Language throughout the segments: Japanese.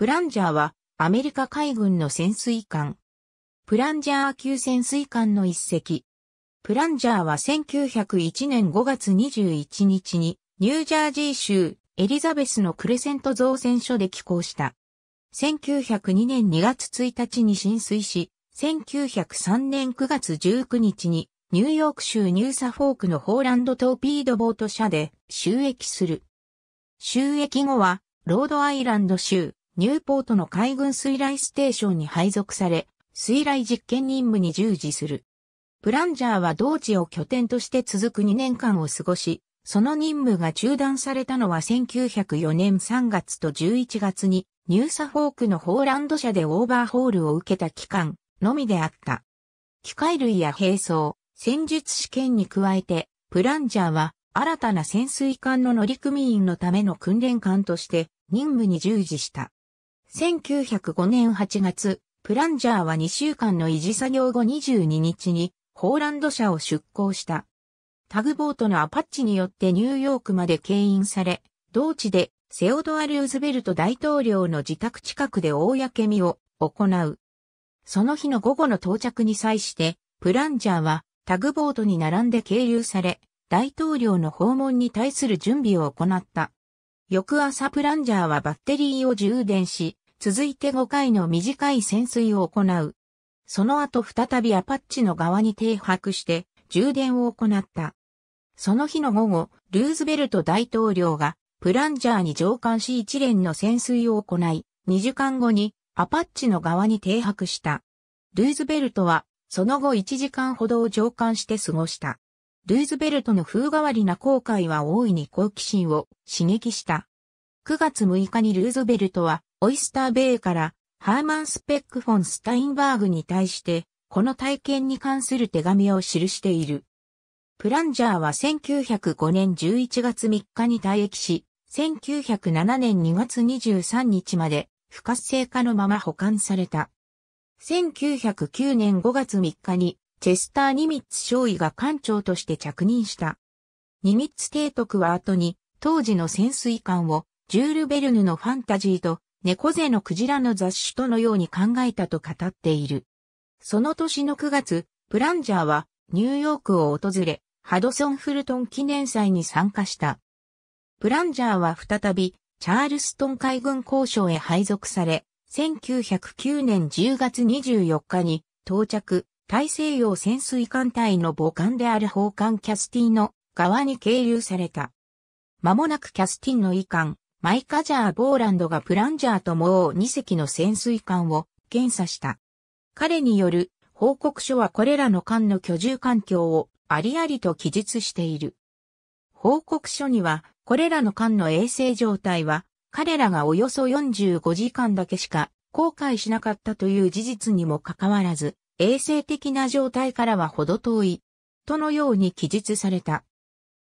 プランジャーはアメリカ海軍の潜水艦。プランジャー級潜水艦の一隻。プランジャーは1901年5月21日にニュージャージー州エリザベスのクレセント造船所で寄港した。1902年2月1日に浸水し、1903年9月19日にニューヨーク州ニューサフォークのホーランドトーピードボート社で収益する。収益後はロードアイランド州ニューポートの海軍水雷ステーションに配属され、水雷実験任務に従事する。プランジャーは同地を拠点として続く2年間を過ごし、その任務が中断されたのは1904年3月と11月にニューサフォークのホーランド社でオーバーホールを受けた期間のみであった。機械類や兵装、戦術試験に加えて、プランジャーは新たな潜水艦の乗組員のための訓練艦として任務に従事した。1905年8月、プランジャーは2週間の維持作業後22日に、ホーランド社を出港した。タグボートのアパッチによってニューヨークまで牽引され、同地でセオドア・ルーズベルト大統領の自宅近くで公見を行う。その日の午後の到着に際して、プランジャーはタグボートに並んで経由され、大統領の訪問に対する準備を行った。翌朝プランジャーはバッテリーを充電し、続いて5回の短い潜水を行う。その後再びアパッチの側に停泊して充電を行った。その日の午後、ルーズベルト大統領がプランジャーに乗艦し一連の潜水を行い、2時間後にアパッチの側に停泊した。ルーズベルトはその後1時間ほどを乗艦して過ごした。ルーズベルトの風変わりな航海は大いに好奇心を刺激した。9月6日にルーズベルトはオイスターベイからハーマン・スペック・フォン・スタインバーグに対して、この体験に関する手紙を記している。プランジャーは1905年11月3日に退役し、1907年2月23日まで不活性化のまま保管された。1909年5月3日にチェスター・ニミッツ少尉が艦長として着任した。ニミッツ提督は後に当時の潜水艦をジュール・ベルヌのファンタジーと猫背のクジラの雑種とのように考えたと語っている。その年の9月、プランジャーはニューヨークを訪れ、ハドソン・フルトン記念祭に参加した。プランジャーは再び、チャールストン海軍交渉へ配属され、1909年10月24日に到着、大西洋潜水艦隊の母艦である砲艦キャスティの側に係留された。間もなくキャスティンの遺艦、マイカジャー・ボーランドがプランジャーともう2隻の潜水艦を検査した。彼による報告書はこれらの艦の居住環境をありありと記述している。報告書には、これらの艦の衛生状態は、彼らがおよそ45時間だけしか後悔しなかったという事実にもかかわらず、衛生的な状態からは程遠い、とのように記述された。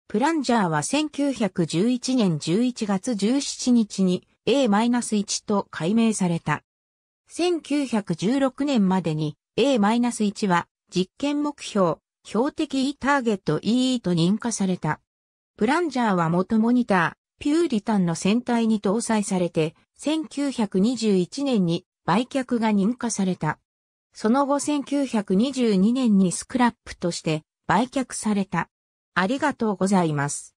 プランジャーは1911年11月17日に A-1 と改名された。1916年までに A-1 は実験目標、標的 E ターゲット EE と認可された。プランジャーは元モニター、ピューリタンの船体に搭載されて、1921年に売却が認可された。その後1922年にスクラップとして売却された。ありがとうございます。